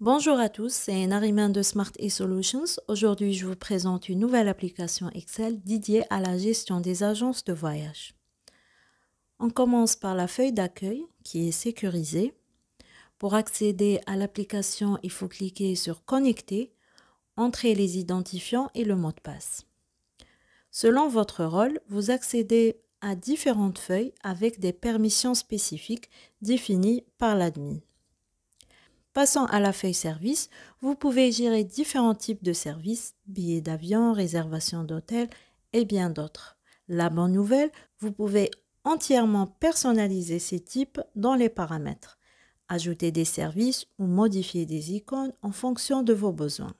Bonjour à tous, c'est Nariman de Smart eSolutions. Solutions. Aujourd'hui, je vous présente une nouvelle application Excel dédiée à la gestion des agences de voyage. On commence par la feuille d'accueil qui est sécurisée. Pour accéder à l'application, il faut cliquer sur Connecter, entrer les identifiants et le mot de passe. Selon votre rôle, vous accédez à différentes feuilles avec des permissions spécifiques définies par l'admin. Passant à la feuille service, vous pouvez gérer différents types de services, billets d'avion, réservation d'hôtel et bien d'autres. La bonne nouvelle, vous pouvez entièrement personnaliser ces types dans les paramètres, ajouter des services ou modifier des icônes en fonction de vos besoins.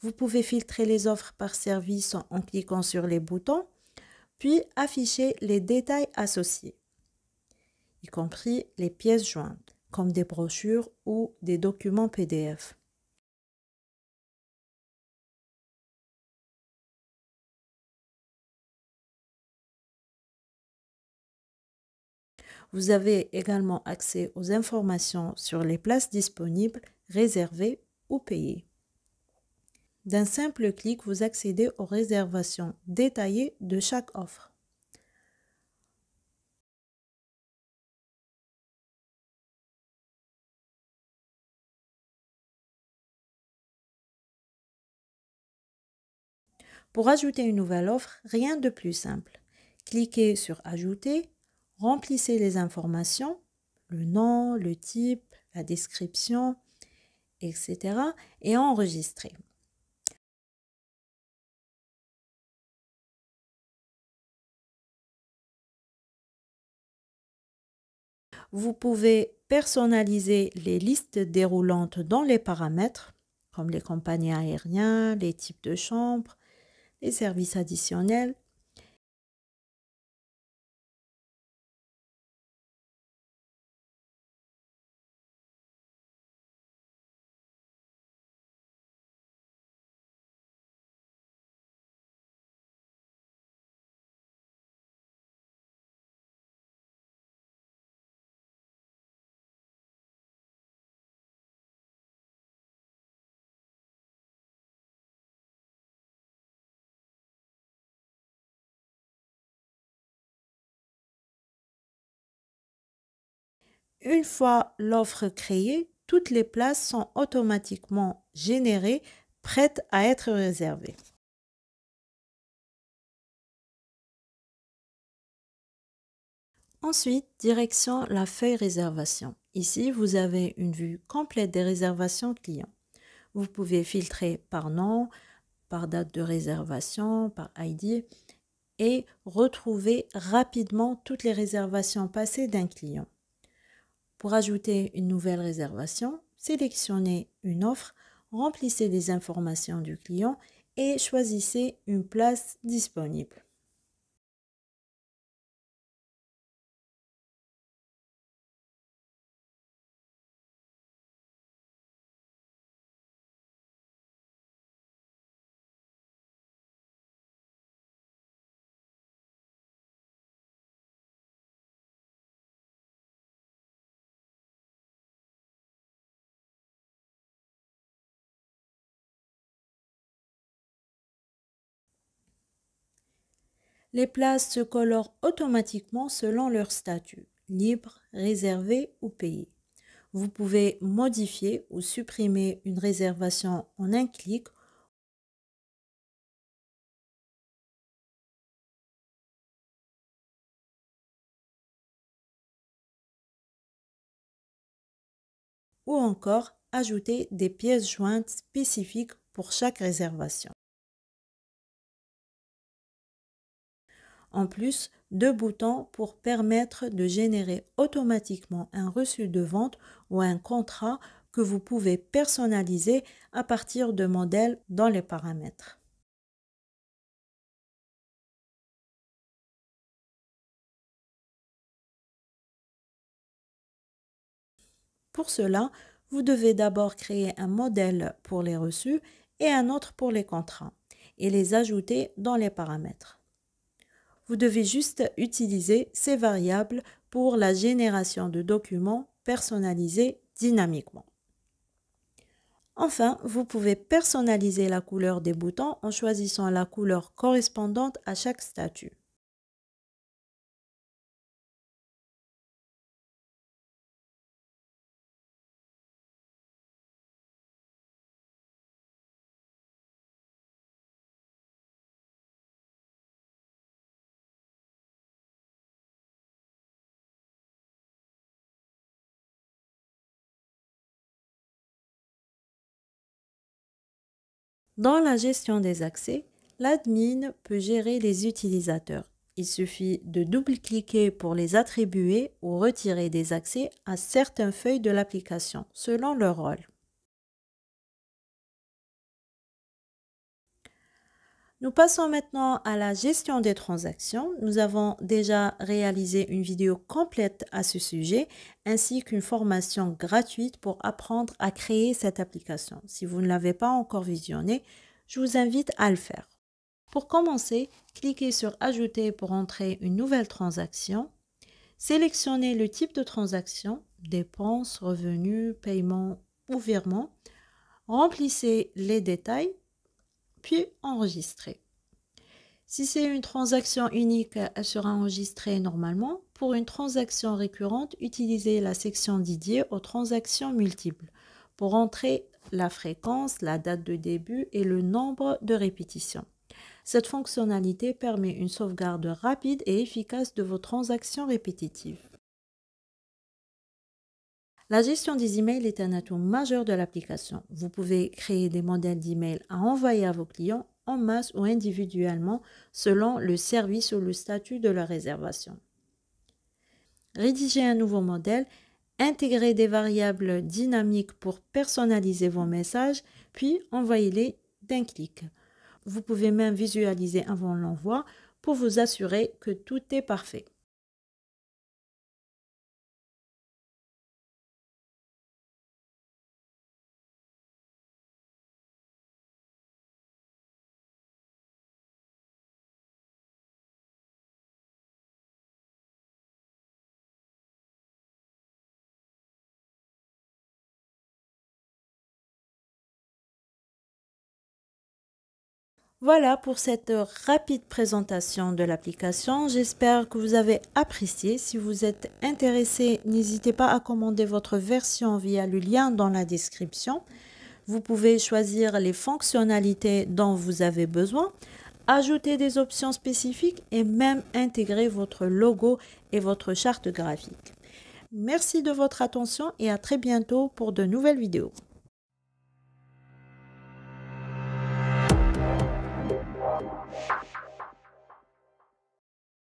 Vous pouvez filtrer les offres par service en cliquant sur les boutons, puis afficher les détails associés, y compris les pièces jointes, comme des brochures ou des documents PDF. Vous avez également accès aux informations sur les places disponibles, réservées ou payées. D'un simple clic, vous accédez aux réservations détaillées de chaque offre. Pour ajouter une nouvelle offre, rien de plus simple. Cliquez sur Ajouter, remplissez les informations, le nom, le type, la description, etc. et enregistrez. Vous pouvez personnaliser les listes déroulantes dans les paramètres, comme les compagnies aériennes, les types de chambres, les services additionnels, Une fois l'offre créée, toutes les places sont automatiquement générées, prêtes à être réservées. Ensuite, direction la feuille réservation. Ici, vous avez une vue complète des réservations clients. Vous pouvez filtrer par nom, par date de réservation, par ID et retrouver rapidement toutes les réservations passées d'un client. Pour ajouter une nouvelle réservation, sélectionnez une offre, remplissez les informations du client et choisissez une place disponible. les places se colorent automatiquement selon leur statut, libre, réservé ou payé. Vous pouvez modifier ou supprimer une réservation en un clic ou encore ajouter des pièces jointes spécifiques pour chaque réservation. En plus, deux boutons pour permettre de générer automatiquement un reçu de vente ou un contrat que vous pouvez personnaliser à partir de modèles dans les paramètres. Pour cela, vous devez d'abord créer un modèle pour les reçus et un autre pour les contrats et les ajouter dans les paramètres. Vous devez juste utiliser ces variables pour la génération de documents personnalisés dynamiquement. Enfin, vous pouvez personnaliser la couleur des boutons en choisissant la couleur correspondante à chaque statut. Dans la gestion des accès, l'admin peut gérer les utilisateurs. Il suffit de double-cliquer pour les attribuer ou retirer des accès à certaines feuilles de l'application, selon leur rôle. Nous passons maintenant à la gestion des transactions. Nous avons déjà réalisé une vidéo complète à ce sujet ainsi qu'une formation gratuite pour apprendre à créer cette application. Si vous ne l'avez pas encore visionnée, je vous invite à le faire. Pour commencer, cliquez sur Ajouter pour entrer une nouvelle transaction. Sélectionnez le type de transaction, dépenses, revenus, paiement ou virement. Remplissez les détails puis enregistrer. Si c'est une transaction unique, elle sera enregistrée normalement. Pour une transaction récurrente, utilisez la section Didier aux transactions multiples pour entrer la fréquence, la date de début et le nombre de répétitions. Cette fonctionnalité permet une sauvegarde rapide et efficace de vos transactions répétitives. La gestion des emails est un atout majeur de l'application. Vous pouvez créer des modèles d'e-mails à envoyer à vos clients en masse ou individuellement selon le service ou le statut de la réservation. Rédigez un nouveau modèle, intégrer des variables dynamiques pour personnaliser vos messages, puis envoyez-les d'un clic. Vous pouvez même visualiser avant l'envoi pour vous assurer que tout est parfait. Voilà pour cette rapide présentation de l'application. J'espère que vous avez apprécié. Si vous êtes intéressé, n'hésitez pas à commander votre version via le lien dans la description. Vous pouvez choisir les fonctionnalités dont vous avez besoin, ajouter des options spécifiques et même intégrer votre logo et votre charte graphique. Merci de votre attention et à très bientôt pour de nouvelles vidéos.